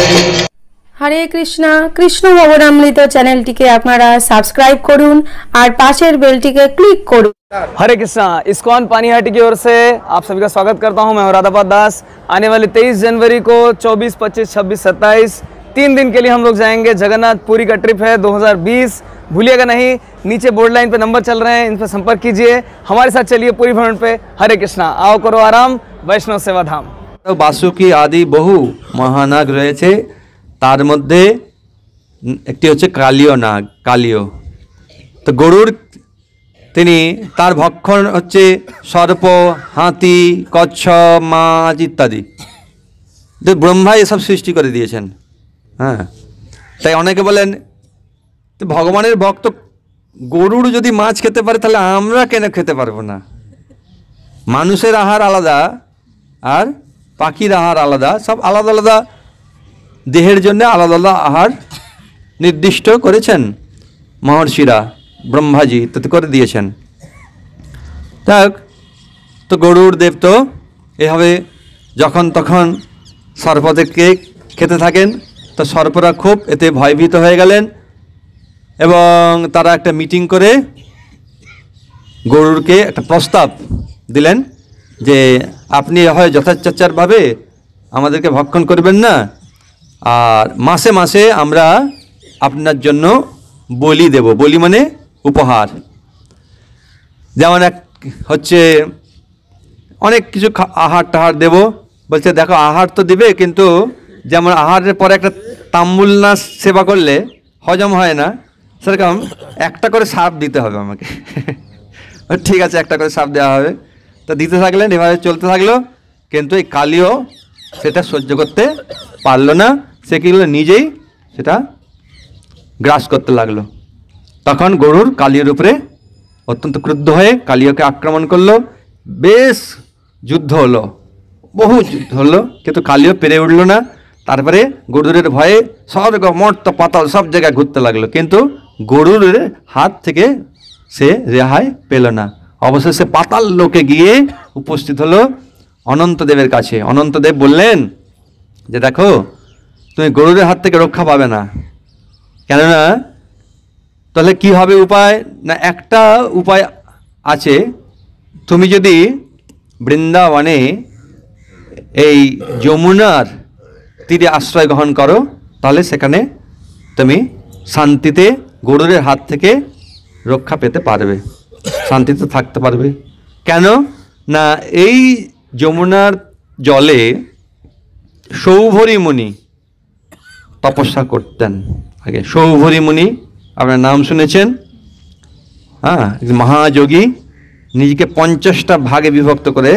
Krishna Krishna Krishna Bhavanamrita channel আপনারা subscribe করুন कर পাশের বেলটিকে क्लिक कर हरे कृष्णा इस्कॉन पानीहाटी की ओर से आप सभी का स्वागत करता हूं मैं राधापा दास आने वाले 23 जनवरी को 24, 25, 26, 27 तीन दिन के लिए हम लोग जाएंगे जगन्नाथ पुरी का ट्रिप है 2020 भूलिएगा नहीं नीचे बोर्ड लाइन पे नंबर चल रहे हैं इन पर संपर्क कीजिए हमारे साथ चलिए पूरी भ्रमण पे हरे कृष्णा आओ करो आराम वैष्णव सेवा धाम বাসুকি আদি বহু মহানাগ রয়েছে তার মধ্যে একটি হচ্ছে কালীয় নাগ কালীয় তো গরুর তিনি তার ভক্ষণ হচ্ছে সর্প হাতি কচ্ছ মাছ ইত্যাদি যে ব্রহ্মা এসব সৃষ্টি করে দিয়েছেন হ্যাঁ তাই অনেকে বলেন ভগবানের ভক্ত গরুর যদি মাছ খেতে পারে তাহলে আমরা কেন খেতে পারবো না মানুষের আহার আলাদা আর পাখির আহার আলাদা সব আলাদা আলাদা দেহের জন্য আলাদা আলাদা আহার নির্দিষ্ট করেছেন মহর্ষিরা ব্রহ্মাজি তাতে করে দিয়েছেন যাক তো গরুর দেব তো এভাবে যখন তখন কেক খেতে থাকেন তো সর্পরা খুব এতে ভয়ভীত হয়ে গেলেন এবং তারা একটা মিটিং করে গরুরকে একটা প্রস্তাব দিলেন যে আপনি হয় যথাচারভাবে আমাদেরকে ভক্ষণ করবেন না আর মাসে মাসে আমরা আপনার জন্য বলি দেব বলি মানে উপহার যেমন এক হচ্ছে অনেক কিছু আহার টাহার দেব বলছে দেখো আহার তো দেবে কিন্তু যেমন আহারের পরে একটা তাম্বুল না সেবা করলে হজম হয় না সেরকম একটা করে সাপ দিতে হবে আমাকে ঠিক আছে একটা করে সাপ দেওয়া হবে তা দিতে থাকলেন এভাবে চলতে থাকলো কিন্তু এই কালিও সেটা সহ্য করতে পারলো না সে কী নিজেই সেটা গ্রাস করতে লাগলো তখন গরুর কালিয়ার উপরে অত্যন্ত ক্রুদ্ধ হয়ে কালিয়কে আক্রমণ করলো বেশ যুদ্ধ হলো বহু যুদ্ধ হলো কিন্তু কালিও পেরে উঠলো না তারপরে গরুরের ভয়ে স্বর্গ মর্ত পাতাল সব জায়গায় ঘুরতে লাগলো কিন্তু গরুরের হাত থেকে সে রেহাই পেল না অবশেষে পাতাল লোকে গিয়ে উপস্থিত হলো অনন্তদেবের কাছে অনন্তদেব বললেন যে দেখো তুমি গরুরের হাত থেকে রক্ষা পাবে না কেননা তাহলে কি হবে উপায় না একটা উপায় আছে তুমি যদি বৃন্দাবনে এই যমুনার তীরে আশ্রয় গ্রহণ করো তাহলে সেখানে তুমি শান্তিতে গরুরের হাত থেকে রক্ষা পেতে পারবে শান্তিতে থাকতে পারবে কেন না এই যমুনার জলে সৌভরিমণি তপস্যা করতেন আগে সৌভরিমণি আপনার নাম শুনেছেন হ্যাঁ মহাযোগী নিজেকে পঞ্চাশটা ভাগে বিভক্ত করে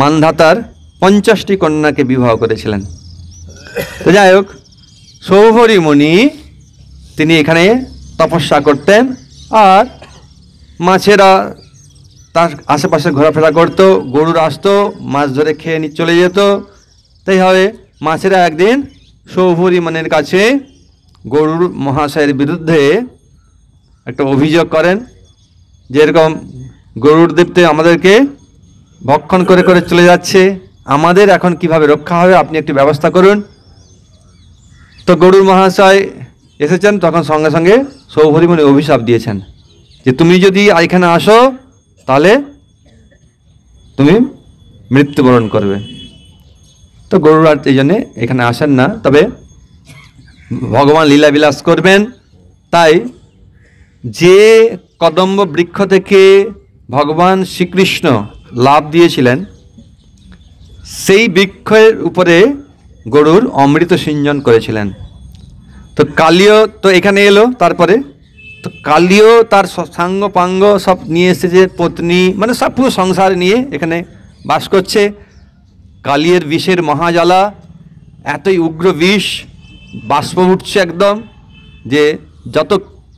মান্ধাতার পঞ্চাশটি কন্যাকে বিবাহ করেছিলেন তো যাই হোক সৌভরিমণি তিনি এখানে তপস্যা করতেন আর মাছেরা তার আশেপাশে ঘোরাফেরা করত গরুর আসতো মাছ ধরে খেয়ে নিয়ে চলে যেত তাই হবে মাছেরা একদিন মানের কাছে গরুর মহাশয়ের বিরুদ্ধে একটা অভিযোগ করেন যেরকম গরুর দেবতে আমাদেরকে ভক্ষণ করে করে চলে যাচ্ছে আমাদের এখন কিভাবে রক্ষা হবে আপনি একটি ব্যবস্থা করুন তো গরুর মহাশয় এসেছেন তখন সঙ্গে সঙ্গে সৌভরিমণি অভিশাপ দিয়েছেন যে তুমি যদি এখানে আসো তাহলে তুমি মৃত্যুবরণ করবে তো আর এই জন্যে এখানে আসেন না তবে ভগবান লীলা বিলাস করবেন তাই যে কদম্ব বৃক্ষ থেকে ভগবান শ্রীকৃষ্ণ লাভ দিয়েছিলেন সেই বৃক্ষের উপরে গরুর অমৃত সিঞ্জন করেছিলেন তো কালীয় তো এখানে এলো তারপরে তো কালিও তার সাঙ্গ পাঙ্গ সব নিয়ে এসেছে পত্নী মানে সব পুরো সংসার নিয়ে এখানে বাস করছে কালিয়ের বিষের মহাজালা এতই উগ্র বিষ বাষ্প উঠছে একদম যে যত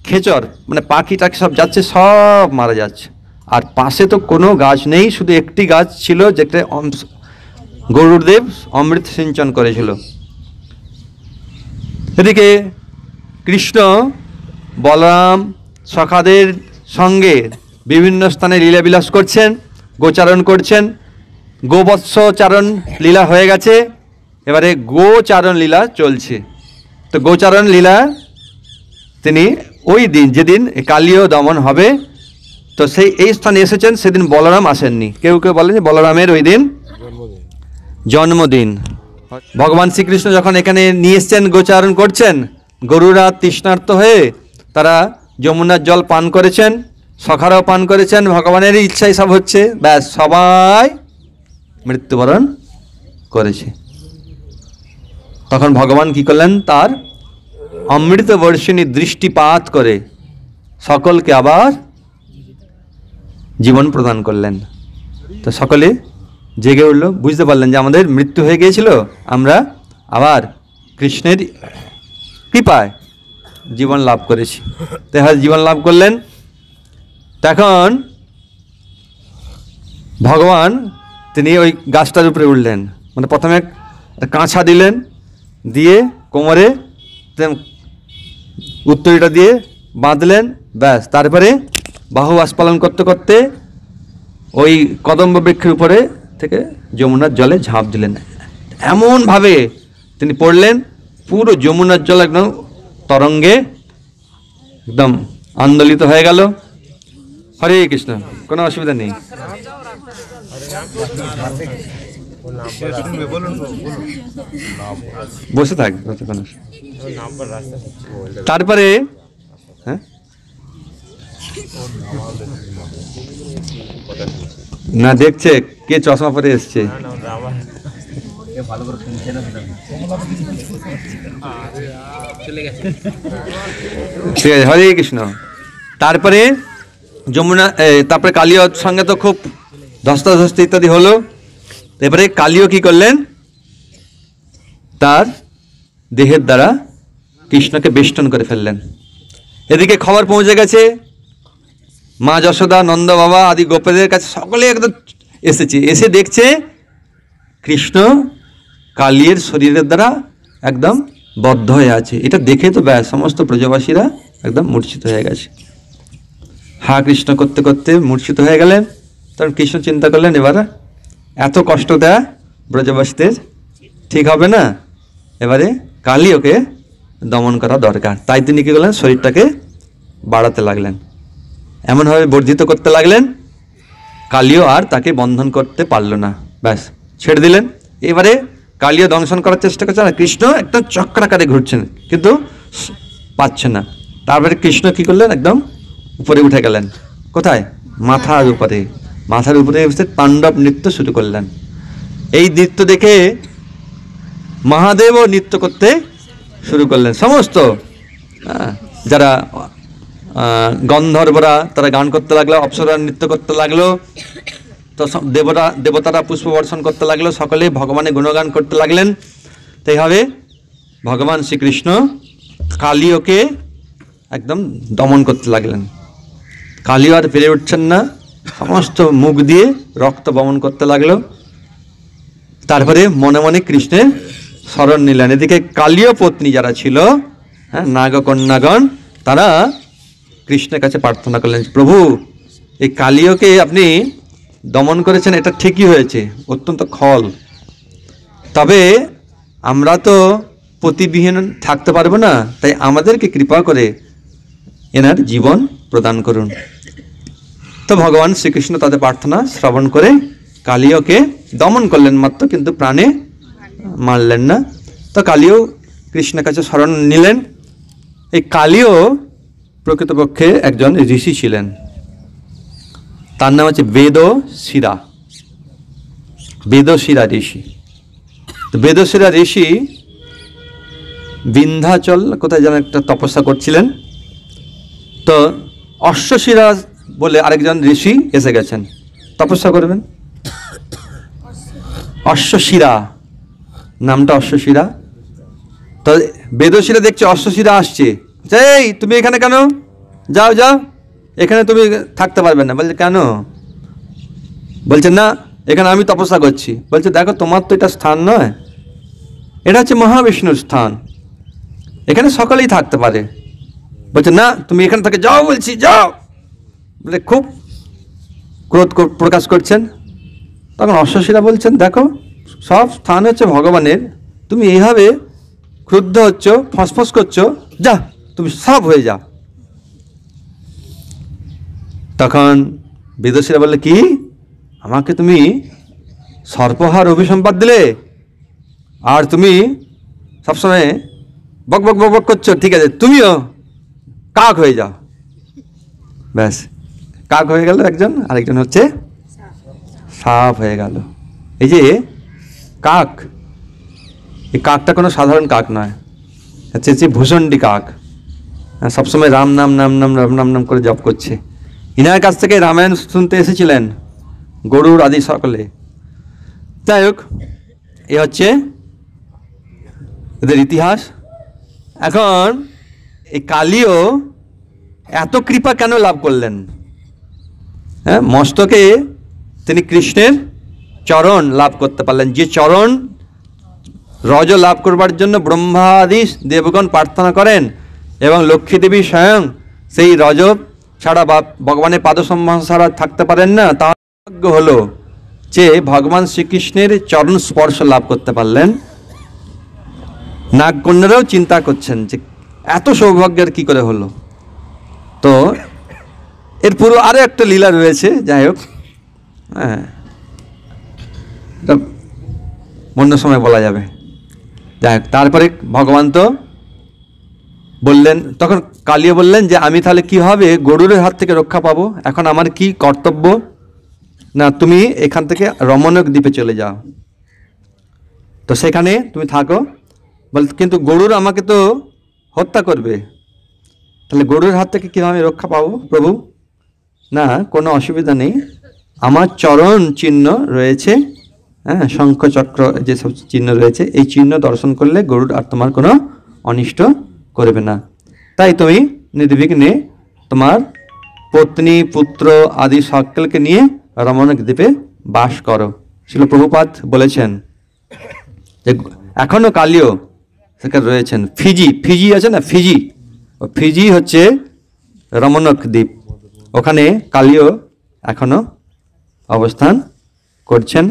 খেচর মানে পাখি টাকি সব যাচ্ছে সব মারা যাচ্ছে আর পাশে তো কোনো গাছ নেই শুধু একটি গাছ ছিল যেটা গরুরদেব অমৃত সিঞ্চন করেছিল এদিকে কৃষ্ণ বলরাম সখাদের সঙ্গে বিভিন্ন স্থানে লীলাবিলাস করছেন গোচারণ করছেন গোবৎসচারণ লীলা হয়ে গেছে এবারে গোচারণ লীলা চলছে তো গোচারণ লীলা তিনি ওই দিন যেদিন কালীয় দমন হবে তো সেই এই স্থানে এসেছেন সেদিন বলরাম আসেননি কেউ কেউ বলেন বলরামের ওই দিন জন্মদিন ভগবান শ্রীকৃষ্ণ যখন এখানে নিয়ে এসছেন গোচারণ করছেন গরুরা তৃষ্ণার্ত হয়ে তারা যমুনার জল পান করেছেন সখারও পান করেছেন ভগবানের ইচ্ছাই সব হচ্ছে ব্যাস সবাই মৃত্যুবরণ করেছে তখন ভগবান কি করলেন তার অমৃত বর্ষিণী দৃষ্টিপাত করে সকলকে আবার জীবন প্রদান করলেন তো সকলে জেগে উঠল বুঝতে পারলেন যে আমাদের মৃত্যু হয়ে গিয়েছিল আমরা আবার কৃষ্ণের কৃপায় জীবন লাভ করেছি তেহাজ জীবন লাভ করলেন তখন ভগবান তিনি ওই গাছটার উপরে উঠলেন মানে প্রথমে কাঁচা দিলেন দিয়ে কোমরে উত্তরীটা দিয়ে বাঁধলেন ব্যাস তারপরে বাহুবাস পালন করতে করতে ওই কদম্ব বৃক্ষের উপরে থেকে যমুনার জলে ঝাঁপ দিলেন এমনভাবে তিনি পড়লেন পুরো যমুনার জল একদম তরঙ্গে একদম আন্দোলিত হয়ে গেল হরে কৃষ্ণ কোনো অসুবিধা নেই বসে থাক তারপরে হ্যাঁ না দেখছে কে চশমা পরে এসছে ভালো করে শুনছে না ঠিক আছে হরে কৃষ্ণ তারপরে যমুনা তারপরে কালীয়র সঙ্গে তো খুব ধস্তা ধস্তি ইত্যাদি হলো এবারে কালীয় কি করলেন তার দেহের দ্বারা কৃষ্ণকে বেষ্টন করে ফেললেন এদিকে খবর পৌঁছে গেছে মা যশোদা নন্দ বাবা আদি গোপেদের কাছে সকলে একদম এসেছে এসে দেখছে কৃষ্ণ কালিয়ের শরীরের দ্বারা একদম বদ্ধ হয়ে আছে এটা দেখে তো ব্যাস সমস্ত প্রজাবাসীরা একদম মূর্ছিত হয়ে গেছে হা কৃষ্ণ করতে করতে মূর্ছিত হয়ে গেলেন তখন কৃষ্ণ চিন্তা করলেন এবার এত কষ্ট দেয়া ব্রজবাসীদের ঠিক হবে না এবারে কালী ওকে দমন করা দরকার তাই তিনি কী করলেন শরীরটাকে বাড়াতে লাগলেন এমনভাবে বর্ধিত করতে লাগলেন কালীও আর তাকে বন্ধন করতে পারল না ব্যাস ছেড়ে দিলেন এবারে কালিয়া দংশন করার চেষ্টা করছে না কৃষ্ণ একদম চক্রাকারে ঘুরছেন কিন্তু পাচ্ছে না তারপরে কৃষ্ণ কি করলেন একদম উপরে উঠে গেলেন কোথায় মাথার উপরে মাথার উপরে এসে পাণ্ডব নৃত্য শুরু করলেন এই নৃত্য দেখে মহাদেবও নৃত্য করতে শুরু করলেন সমস্ত হ্যাঁ, যারা গন্ধর্বরা তারা গান করতে লাগলো অপসরা নৃত্য করতে লাগলো তো দেবতা দেবতারা পুষ্প বর্ষণ করতে লাগলো সকলে ভগবানের গুণগান করতে লাগলেন তাই হবে ভগবান শ্রীকৃষ্ণ কালীয়কে একদম দমন করতে লাগলেন কালীয় আর পেরে উঠছেন না সমস্ত মুখ দিয়ে রক্ত বমন করতে লাগলো তারপরে মনে মনে কৃষ্ণের স্মরণ নিলেন এদিকে কালীয় পত্নী যারা ছিল হ্যাঁ নাগকন্যাগণ তারা কৃষ্ণের কাছে প্রার্থনা করলেন প্রভু এই কালীয়কে আপনি দমন করেছেন এটা ঠিকই হয়েছে অত্যন্ত খল তবে আমরা তো প্রতিবিহীন থাকতে পারবো না তাই আমাদেরকে কৃপা করে এনার জীবন প্রদান করুন তো ভগবান শ্রীকৃষ্ণ তাদের প্রার্থনা শ্রবণ করে কালীয়কে দমন করলেন মাত্র কিন্তু প্রাণে মারলেন না তো কালীয় কৃষ্ণের কাছে স্মরণ নিলেন এই কালীয় প্রকৃতপক্ষে একজন ঋষি ছিলেন তার নাম হচ্ছে বেদ শিরা বেদশিরা ঋষি তো বেদশিরা ঋষি বিন্ধ্যাচল কোথায় যেন একটা তপস্যা করছিলেন তো অশ্বশিরা বলে আরেকজন ঋষি এসে গেছেন তপস্যা করবেন অশ্বশিরা নামটা অশ্বশিরা তো বেদশিরা দেখছে অশ্বশিরা আসছে যাই আচ্ছা, তুমি এখানে কেন যাও যাও এখানে তুমি থাকতে পারবে না বলছে কেন বলছে না এখানে আমি তপস্যা করছি বলছে দেখো তোমার তো এটা স্থান নয় এটা হচ্ছে মহাবিষ্ণুর স্থান এখানে সকলেই থাকতে পারে বলছে না তুমি এখানে থেকে যাও বলছি যাও বলে খুব ক্রোধ প্রকাশ করছেন তখন অশ্বশীরা বলছেন দেখো সব স্থান হচ্ছে ভগবানের তুমি এইভাবে ক্রুদ্ধ হচ্ছ ফসফস করছো যা তুমি সব হয়ে যাও তখন বিদোষীরা বললে কি আমাকে তুমি সর্পহার অভিসম্পাদ দিলে আর তুমি সবসময় বক বক বক বক করছো ঠিক আছে তুমিও কাক হয়ে যাও ব্যাস কাক হয়ে গেল একজন আরেকজন হচ্ছে সাপ হয়ে গেল এই যে কাক এই কাকটা কোনো সাধারণ কাক নয় হচ্ছে যে ভূষণ্ডী কাক হ্যাঁ, সবসময় রাম নাম নাম নাম রাম নাম নাম করে জপ করছে ইনার কাছ থেকে রামায়ণ শুনতে এসেছিলেন গরুর আদি সকলে যাই হোক এ হচ্ছে এদের ইতিহাস এখন এই কালীও এত কৃপা কেন লাভ করলেন হ্যাঁ মস্তকে তিনি কৃষ্ণের চরণ লাভ করতে পারলেন যে চরণ রজ লাভ করবার জন্য ব্রহ্মাদি দেবগণ প্রার্থনা করেন এবং লক্ষ্মীদেবী স্বয়ং সেই রজব ছাড়া বা ভগবানের পাদসম্মান ছাড়া থাকতে পারেন না তার ভাগ্য হলো যে ভগবান শ্রীকৃষ্ণের চরণ স্পর্শ লাভ করতে পারলেন নাগকন্যারাও চিন্তা করছেন যে এত সৌভাগ্যের কি করে হলো তো এর পুরো আরও একটা লীলা রয়েছে যাই হোক হ্যাঁ অন্য সময় বলা যাবে যাই হোক তারপরে ভগবান তো বললেন তখন কালিয়ে বললেন যে আমি তাহলে কি হবে গরুরের হাত থেকে রক্ষা পাবো এখন আমার কি কর্তব্য না তুমি এখান থেকে রমণক দ্বীপে চলে যাও তো সেখানে তুমি থাকো বল কিন্তু গরুর আমাকে তো হত্যা করবে তাহলে গরুর হাত থেকে কীভাবে আমি রক্ষা পাবো প্রভু না কোনো অসুবিধা নেই আমার চরণ চিহ্ন রয়েছে হ্যাঁ শঙ্খচক্র যেসব চিহ্ন রয়েছে এই চিহ্ন দর্শন করলে গরুর আর তোমার কোনো অনিষ্ট করবে না তাই তুমি নির্বিঘ্নে তোমার পত্নী পুত্র আদি সকলকে নিয়ে রমণক দ্বীপে বাস করো শিল প্রভুপাত বলেছেন যে এখনও কালিও সেখানে রয়েছেন ফিজি ফিজি আছে না ফিজি ফিজি হচ্ছে রমণক দ্বীপ ওখানে কালিও এখনও অবস্থান করছেন